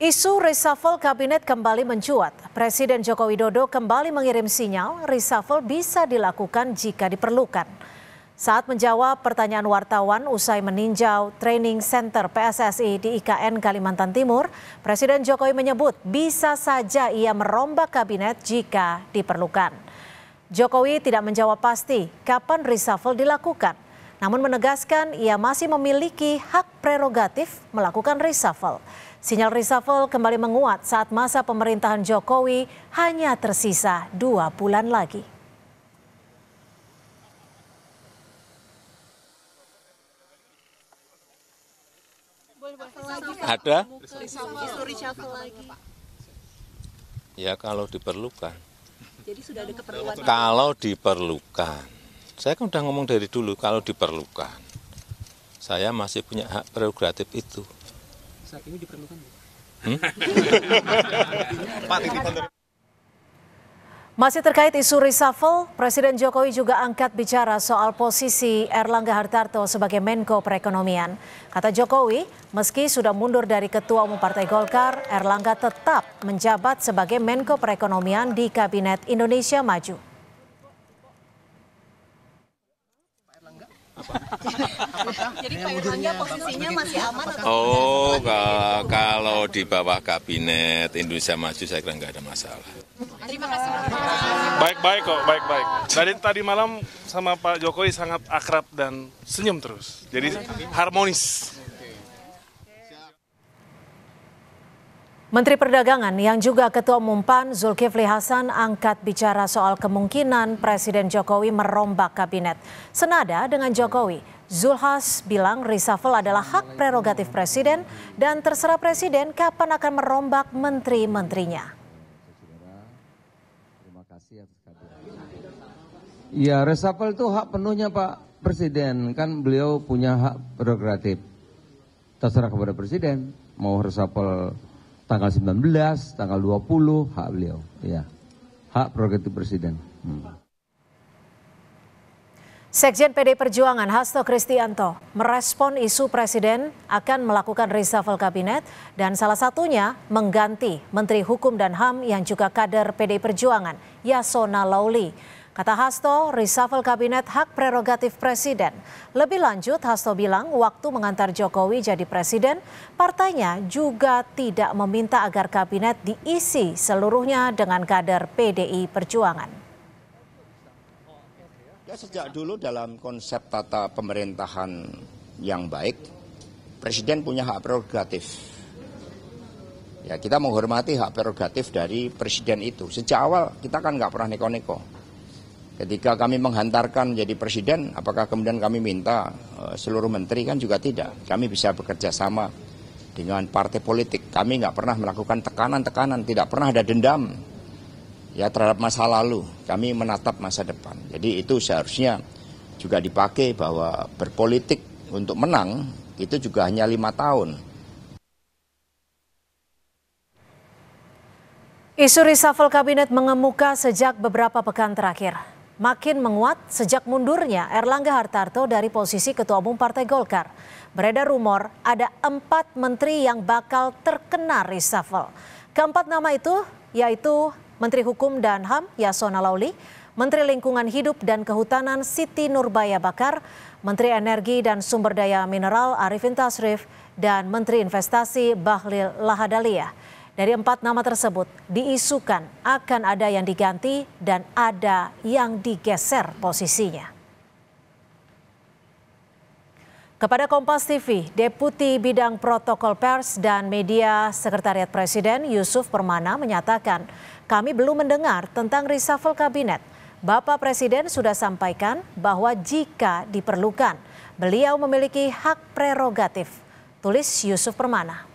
Isu reshuffle kabinet kembali mencuat. Presiden Joko Widodo kembali mengirim sinyal reshuffle bisa dilakukan jika diperlukan. Saat menjawab pertanyaan wartawan usai meninjau training center PSSI di IKN Kalimantan Timur, Presiden Jokowi menyebut bisa saja ia merombak kabinet jika diperlukan. Jokowi tidak menjawab pasti kapan reshuffle dilakukan. Namun menegaskan ia masih memiliki hak prerogatif melakukan reshuffle. Sinyal reshuffle kembali menguat saat masa pemerintahan Jokowi hanya tersisa dua bulan lagi. Ada? Ya kalau diperlukan. Jadi sudah ada keperluan. Kalau diperlukan. Saya kan udah ngomong dari dulu kalau diperlukan. Saya masih punya hak prerogatif itu. Saat ini diperlukan. Hmm? Masih terkait isu reshuffle, Presiden Jokowi juga angkat bicara soal posisi Erlangga Hartarto sebagai Menko Perekonomian. Kata Jokowi, meski sudah mundur dari Ketua Umum Partai Golkar, Erlangga tetap menjabat sebagai Menko Perekonomian di Kabinet Indonesia Maju. Jadi Pak posisinya masih aman Oh, kalau, kalau di bawah kabinet Indonesia Maju saya kira nggak ada masalah. Terima kasih. Baik-baik kok, baik-baik. Dari tadi malam sama Pak Jokowi sangat akrab dan senyum terus. Jadi harmonis. Menteri Perdagangan yang juga Ketua Umum PAN Zulkifli Hasan angkat bicara soal kemungkinan Presiden Jokowi merombak kabinet. Senada dengan Jokowi, Zulhas bilang reshuffle adalah hak prerogatif Presiden dan terserah Presiden kapan akan merombak menteri-menterinya. Ya reshuffle itu hak penuhnya Pak Presiden, kan beliau punya hak prerogatif. Terserah kepada Presiden, mau reshuffle tanggal 19, tanggal 20 hak beliau, ya. Hak prerogatif presiden. Hmm. Sekjen PD Perjuangan Hasto Kristianto merespon isu presiden akan melakukan reshuffle kabinet dan salah satunya mengganti Menteri Hukum dan HAM yang juga kader PD Perjuangan Yasona Lauli. Kata Hasto, reshuffle kabinet hak prerogatif presiden. Lebih lanjut, Hasto bilang waktu mengantar Jokowi jadi presiden, partainya juga tidak meminta agar kabinet diisi seluruhnya dengan kader PDI Perjuangan. Ya, sejak dulu dalam konsep tata pemerintahan yang baik, presiden punya hak prerogatif. Ya, kita menghormati hak prerogatif dari presiden itu. Sejak awal kita kan nggak pernah neko-neko Ketika kami menghantarkan jadi presiden, apakah kemudian kami minta eh, seluruh menteri kan juga tidak. Kami bisa bekerja sama dengan partai politik. Kami nggak pernah melakukan tekanan-tekanan, tidak pernah ada dendam ya terhadap masa lalu. Kami menatap masa depan. Jadi itu seharusnya juga dipakai bahwa berpolitik untuk menang itu juga hanya lima tahun. Isu reshuffle kabinet mengemuka sejak beberapa pekan terakhir makin menguat sejak mundurnya Erlangga Hartarto dari posisi Ketua Umum Partai Golkar. Beredar rumor ada empat menteri yang bakal terkena reshuffle. Keempat nama itu yaitu Menteri Hukum dan HAM Yasona Lauli, Menteri Lingkungan Hidup dan Kehutanan Siti Nurbaya Bakar, Menteri Energi dan Sumber Daya Mineral Arifin Tasrif, dan Menteri Investasi Bahlil Lahadalia. Dari empat nama tersebut diisukan akan ada yang diganti dan ada yang digeser posisinya. Kepada Kompas TV, Deputi Bidang Protokol Pers dan Media Sekretariat Presiden Yusuf Permana menyatakan, kami belum mendengar tentang reshuffle kabinet. Bapak Presiden sudah sampaikan bahwa jika diperlukan, beliau memiliki hak prerogatif, tulis Yusuf Permana.